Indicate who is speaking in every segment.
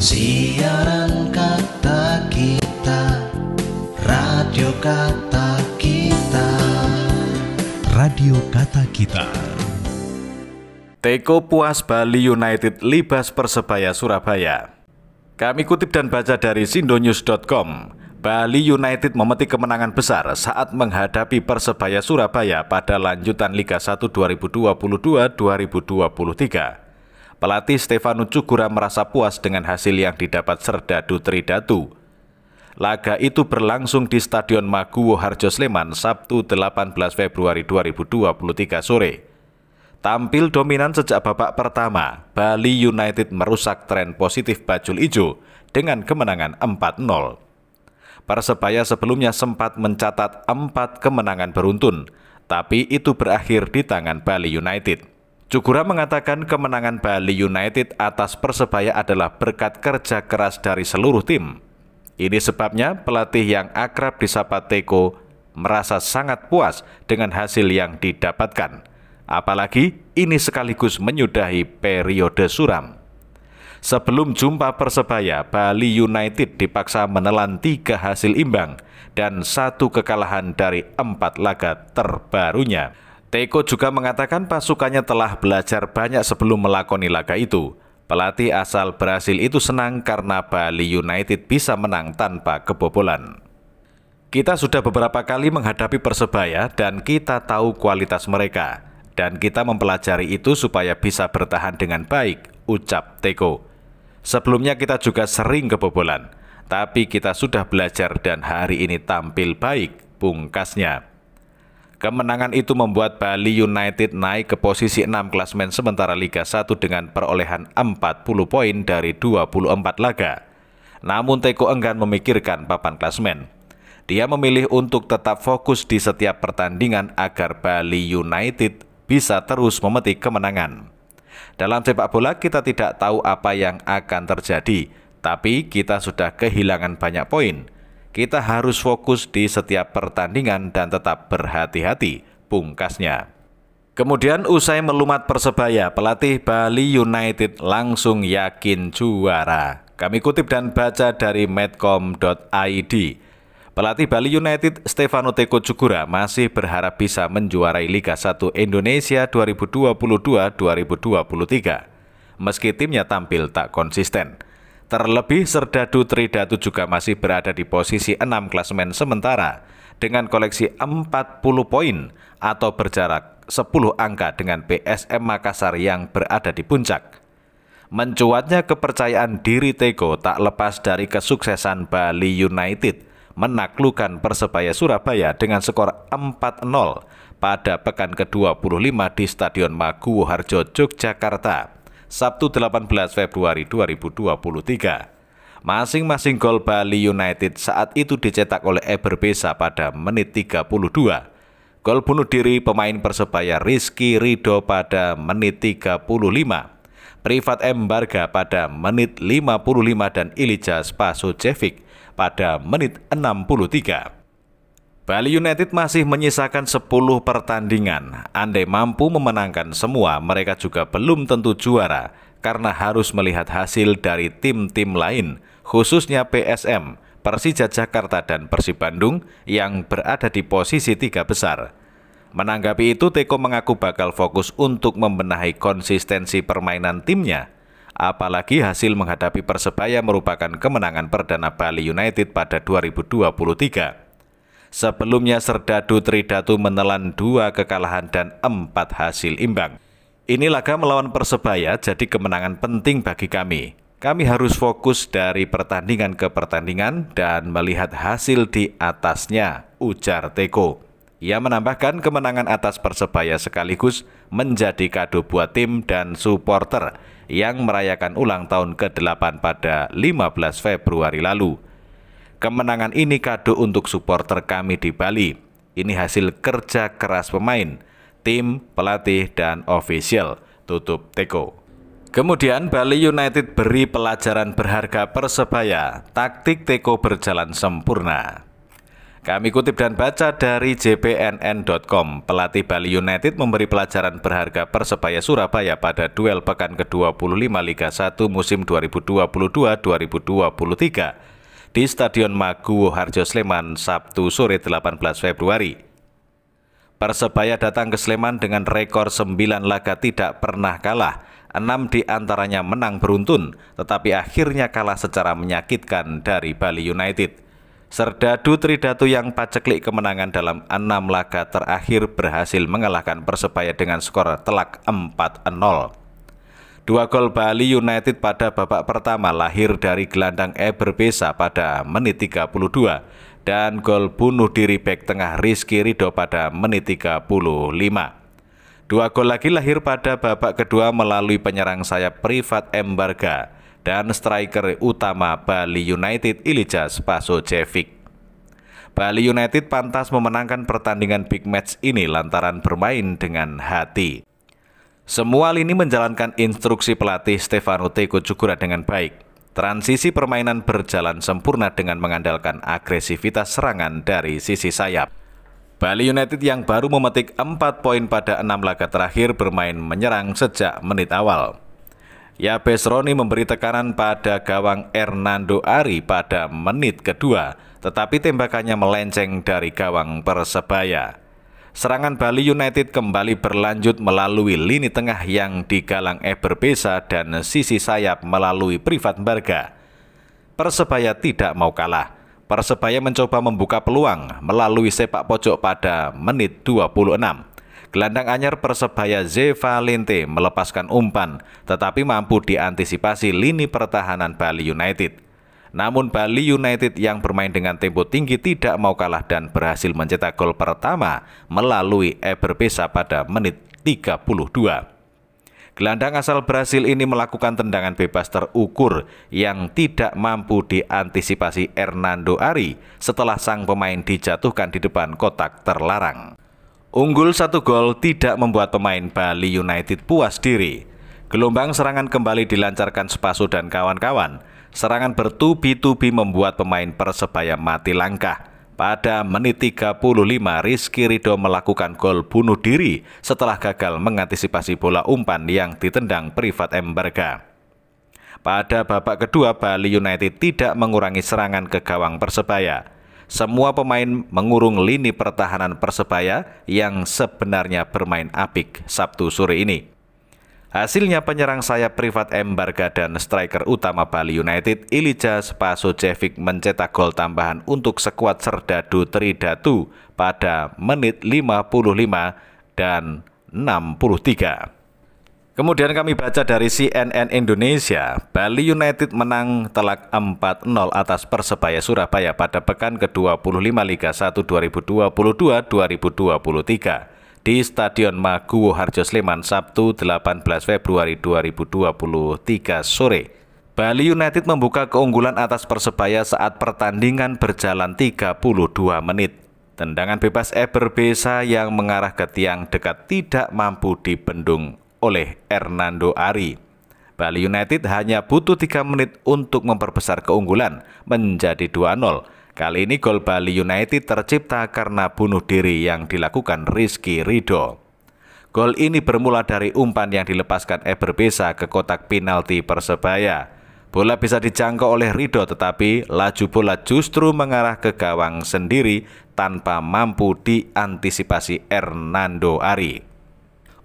Speaker 1: Siaran kata kita Radio kata kita Radio kata kita Teko Puas Bali United Libas Persebaya Surabaya Kami kutip dan baca dari sindonews.com Bali United memetik kemenangan besar saat menghadapi Persebaya Surabaya pada lanjutan Liga 1 2022-2023 pelatih Stefano Cugura merasa puas dengan hasil yang didapat Serdadu Tridatu. Laga itu berlangsung di Stadion Maguwo Harjo Sleman Sabtu 18 Februari 2023 sore. Tampil dominan sejak babak pertama, Bali United merusak tren positif Bajul Ijo dengan kemenangan 4-0. Persebaya sebelumnya sempat mencatat 4 kemenangan beruntun, tapi itu berakhir di tangan Bali United. Cugura mengatakan kemenangan Bali United atas Persebaya adalah berkat kerja keras dari seluruh tim. Ini sebabnya pelatih yang akrab disapa Teko merasa sangat puas dengan hasil yang didapatkan. Apalagi ini sekaligus menyudahi periode suram. Sebelum jumpa Persebaya, Bali United dipaksa menelan tiga hasil imbang dan satu kekalahan dari empat laga terbarunya. Teko juga mengatakan pasukannya telah belajar banyak sebelum melakoni laga itu. Pelatih asal Brasil itu senang karena Bali United bisa menang tanpa kebobolan. Kita sudah beberapa kali menghadapi Persebaya dan kita tahu kualitas mereka. Dan kita mempelajari itu supaya bisa bertahan dengan baik, ucap Teko. Sebelumnya kita juga sering kebobolan, tapi kita sudah belajar dan hari ini tampil baik, pungkasnya. Kemenangan itu membuat Bali United naik ke posisi 6 klasmen sementara Liga 1 dengan perolehan 40 poin dari 24 laga. Namun Teko enggan memikirkan papan klasmen. Dia memilih untuk tetap fokus di setiap pertandingan agar Bali United bisa terus memetik kemenangan. Dalam sepak bola kita tidak tahu apa yang akan terjadi, tapi kita sudah kehilangan banyak poin kita harus fokus di setiap pertandingan dan tetap berhati-hati, pungkasnya. Kemudian usai melumat Persebaya, pelatih Bali United langsung yakin juara. Kami kutip dan baca dari medcom.id. Pelatih Bali United Stefano Teko Cugura masih berharap bisa menjuarai Liga 1 Indonesia 2022-2023 meski timnya tampil tak konsisten. Terlebih Serdadu Tridatu juga masih berada di posisi 6 klasemen sementara dengan koleksi 40 poin atau berjarak 10 angka dengan PSM Makassar yang berada di puncak. Mencuatnya kepercayaan diri Tego tak lepas dari kesuksesan Bali United menaklukkan Persebaya Surabaya dengan skor 4-0 pada pekan ke-25 di Stadion Maguwo Harjo, Yogyakarta. Sabtu 18 Februari 2023. Masing-masing gol Bali United saat itu dicetak oleh Eber pada menit 32. Gol bunuh diri pemain Persebaya Rizky Rido pada menit 35. Privat Embarga pada menit 55 dan Ilija Spasojevic pada menit 63. Bali United masih menyisakan 10 pertandingan. Andai mampu memenangkan semua, mereka juga belum tentu juara karena harus melihat hasil dari tim-tim lain, khususnya PSM, Persija Jakarta dan Persib Bandung yang berada di posisi tiga besar. Menanggapi itu, Teko mengaku bakal fokus untuk membenahi konsistensi permainan timnya. Apalagi hasil menghadapi Persebaya merupakan kemenangan perdana Bali United pada 2023. Sebelumnya Serdadu Tridatu menelan dua kekalahan dan empat hasil imbang. Ini laga melawan Persebaya jadi kemenangan penting bagi kami. Kami harus fokus dari pertandingan ke pertandingan dan melihat hasil di atasnya, ujar Teko. Ia menambahkan kemenangan atas Persebaya sekaligus menjadi kado buat tim dan supporter yang merayakan ulang tahun ke-8 pada 15 Februari lalu. Kemenangan ini kado untuk supporter kami di Bali. Ini hasil kerja keras pemain, tim, pelatih, dan official. Tutup Teko. Kemudian Bali United beri pelajaran berharga Persebaya. Taktik Teko berjalan sempurna. Kami kutip dan baca dari jpnn.com. Pelatih Bali United memberi pelajaran berharga Persebaya Surabaya pada duel pekan ke-25 Liga 1 musim 2022-2023 di Stadion Maguwo Harjo Sleman Sabtu sore 18 Februari. Persebaya datang ke Sleman dengan rekor 9 laga tidak pernah kalah, 6 di antaranya menang beruntun, tetapi akhirnya kalah secara menyakitkan dari Bali United. Serdadu Tridatu yang paceklik kemenangan dalam enam laga terakhir berhasil mengalahkan Persebaya dengan skor telak 4-0. Dua gol Bali United pada babak pertama lahir dari gelandang Eberbeza pada menit 32 dan gol bunuh diri bek tengah Rizky Ridho pada menit 35. Dua gol lagi lahir pada babak kedua melalui penyerang sayap Privat Embarga dan striker utama Bali United Ilijas Paso Spasojevic. Bali United pantas memenangkan pertandingan big match ini lantaran bermain dengan hati. Semua lini menjalankan instruksi pelatih Stefano Teco Cugura dengan baik. Transisi permainan berjalan sempurna dengan mengandalkan agresivitas serangan dari sisi sayap. Bali United yang baru memetik 4 poin pada 6 laga terakhir bermain menyerang sejak menit awal. Yabes Roni memberi tekanan pada gawang Hernando Ari pada menit kedua, tetapi tembakannya melenceng dari gawang Persebaya. Serangan Bali United kembali berlanjut melalui lini tengah yang digalang Eberbesa dan sisi sayap melalui Privat Barga. Persebaya tidak mau kalah. Persebaya mencoba membuka peluang melalui sepak pojok pada menit 26. Gelandang anyar Persebaya Zevalente melepaskan umpan, tetapi mampu diantisipasi lini pertahanan Bali United. Namun Bali United yang bermain dengan tempo tinggi tidak mau kalah dan berhasil mencetak gol pertama melalui Eberbesa pada menit 32. Gelandang asal Brasil ini melakukan tendangan bebas terukur yang tidak mampu diantisipasi Hernando Ari setelah sang pemain dijatuhkan di depan kotak terlarang. Unggul satu gol tidak membuat pemain Bali United puas diri. Gelombang serangan kembali dilancarkan Spaso dan kawan-kawan. Serangan bertubi-tubi membuat pemain Persebaya mati langkah. Pada menit 35, Rizky Ridho melakukan gol bunuh diri setelah gagal mengantisipasi bola umpan yang ditendang privat Emberga. Pada babak kedua, Bali United tidak mengurangi serangan ke gawang Persebaya. Semua pemain mengurung lini pertahanan Persebaya yang sebenarnya bermain apik Sabtu sore ini. Hasilnya penyerang sayap privat M Embarga dan striker utama Bali United Ilija Spasojevic mencetak gol tambahan untuk sekuat Serdadu Tridatu pada menit 55 dan 63. Kemudian kami baca dari CNN Indonesia, Bali United menang telak 4-0 atas Persebaya Surabaya pada pekan ke-25 Liga 1 2022-2023 di Stadion Maguwo Harjo Sleman Sabtu 18 Februari 2023 sore. Bali United membuka keunggulan atas Persebaya saat pertandingan berjalan 32 menit. Tendangan bebas Eber yang mengarah ke tiang dekat tidak mampu dibendung oleh Hernando Ari. Bali United hanya butuh 3 menit untuk memperbesar keunggulan menjadi 2-0 Kali ini gol Bali United tercipta karena bunuh diri yang dilakukan Rizky Ridho. Gol ini bermula dari umpan yang dilepaskan Everbeza ke kotak penalti Persebaya. Bola bisa dijangkau oleh Ridho tetapi laju bola justru mengarah ke gawang sendiri tanpa mampu diantisipasi Hernando Ari.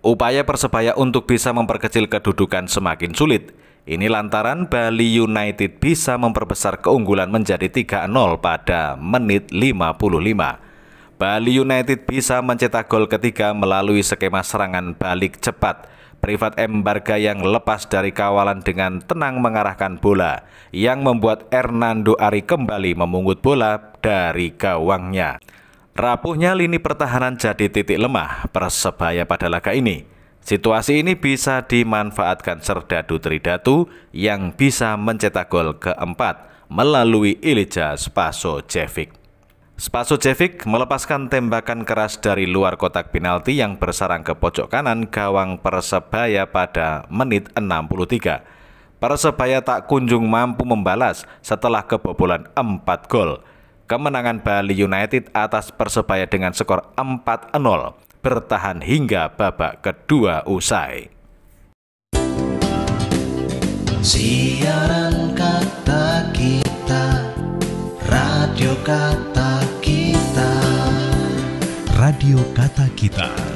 Speaker 1: Upaya Persebaya untuk bisa memperkecil kedudukan semakin sulit ini lantaran Bali United bisa memperbesar keunggulan menjadi 3-0 pada menit 55. Bali United bisa mencetak gol ketiga melalui skema serangan balik cepat. Privat Embarga yang lepas dari kawalan dengan tenang mengarahkan bola yang membuat Hernando Ari kembali memungut bola dari gawangnya. Rapuhnya lini pertahanan jadi titik lemah Persebaya pada laga ini. Situasi ini bisa dimanfaatkan Serdadu Tridatu yang bisa mencetak gol keempat melalui Ilija Spaso Spasojevic melepaskan tembakan keras dari luar kotak penalti yang bersarang ke pojok kanan gawang Persebaya pada menit 63. Persebaya tak kunjung mampu membalas setelah kebobolan 4 gol. Kemenangan Bali United atas Persebaya dengan skor 4-0 bertahan hingga babak kedua usai. Siaran kata kita, radio kata kita, radio kata kita.